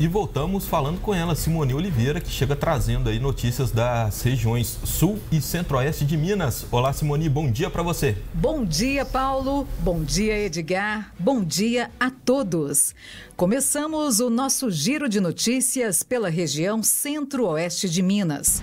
E voltamos falando com ela, Simone Oliveira, que chega trazendo aí notícias das regiões sul e centro-oeste de Minas. Olá, Simone, bom dia para você. Bom dia, Paulo. Bom dia, Edgar. Bom dia a todos. Começamos o nosso giro de notícias pela região centro-oeste de Minas.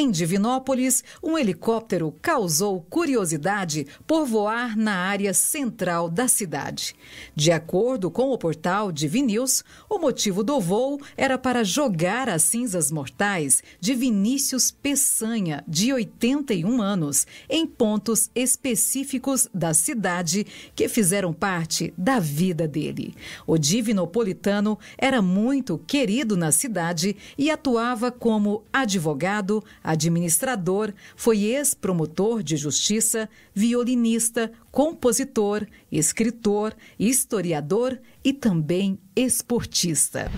Em Divinópolis, um helicóptero causou curiosidade por voar na área central da cidade. De acordo com o portal Divinews, o motivo do voo era para jogar as cinzas mortais de Vinícius Peçanha, de 81 anos, em pontos específicos da cidade que fizeram parte da vida dele. O divinopolitano era muito querido na cidade e atuava como advogado, Administrador, foi ex-promotor de justiça, violinista, compositor, escritor, historiador e também esportista.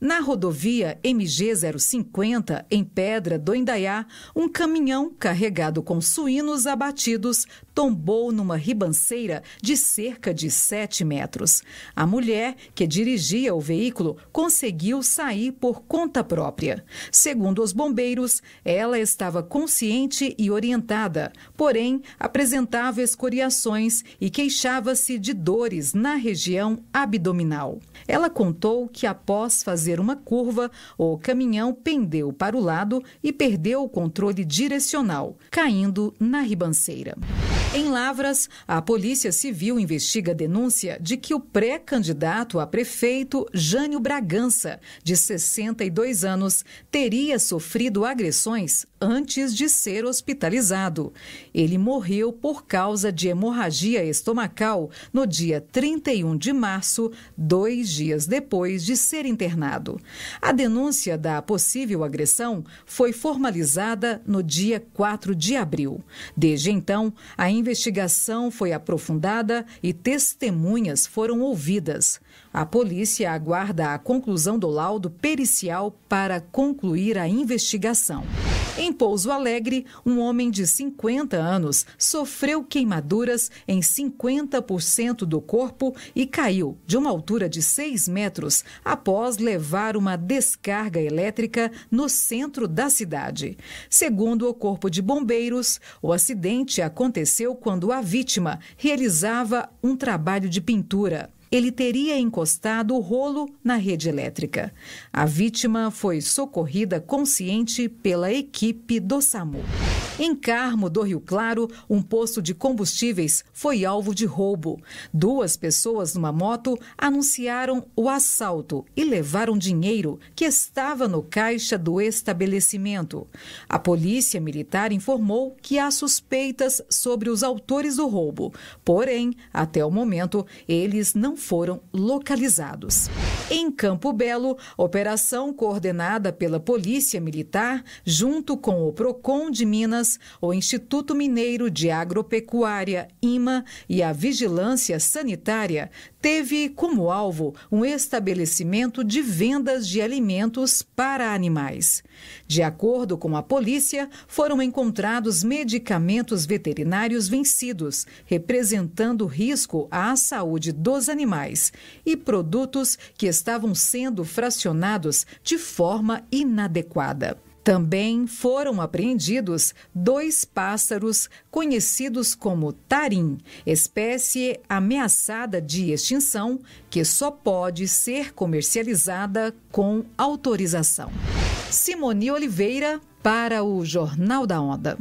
Na rodovia MG 050, em Pedra do Indaiá, um caminhão carregado com suínos abatidos tombou numa ribanceira de cerca de 7 metros. A mulher, que dirigia o veículo, conseguiu sair por conta própria. Segundo os bombeiros, ela estava consciente e orientada, porém apresentava escoriações e queixava-se de dores na região abdominal. Ela contou que após fazer fazer uma curva, o caminhão pendeu para o lado e perdeu o controle direcional, caindo na ribanceira. Em Lavras, a Polícia Civil investiga a denúncia de que o pré-candidato a prefeito, Jânio Bragança, de 62 anos, teria sofrido agressões antes de ser hospitalizado. Ele morreu por causa de hemorragia estomacal no dia 31 de março, dois dias depois de ser internado. A denúncia da possível agressão foi formalizada no dia 4 de abril. Desde então, a investigação foi aprofundada e testemunhas foram ouvidas. A polícia aguarda a conclusão do laudo pericial para concluir a investigação. Em em Pouso Alegre, um homem de 50 anos sofreu queimaduras em 50% do corpo e caiu de uma altura de 6 metros após levar uma descarga elétrica no centro da cidade. Segundo o Corpo de Bombeiros, o acidente aconteceu quando a vítima realizava um trabalho de pintura ele teria encostado o rolo na rede elétrica. A vítima foi socorrida consciente pela equipe do SAMU. Em Carmo do Rio Claro, um posto de combustíveis foi alvo de roubo. Duas pessoas numa moto anunciaram o assalto e levaram dinheiro que estava no caixa do estabelecimento. A polícia militar informou que há suspeitas sobre os autores do roubo, porém, até o momento, eles não foram localizados. Em Campo Belo, operação coordenada pela Polícia Militar, junto com o PROCON de Minas, o Instituto Mineiro de Agropecuária, IMA, e a Vigilância Sanitária, teve como alvo um estabelecimento de vendas de alimentos para animais. De acordo com a polícia, foram encontrados medicamentos veterinários vencidos, representando risco à saúde dos animais, e produtos que estavam sendo fracionados de forma inadequada. Também foram apreendidos dois pássaros conhecidos como tarim, espécie ameaçada de extinção que só pode ser comercializada com autorização. Simone Oliveira para o Jornal da Onda.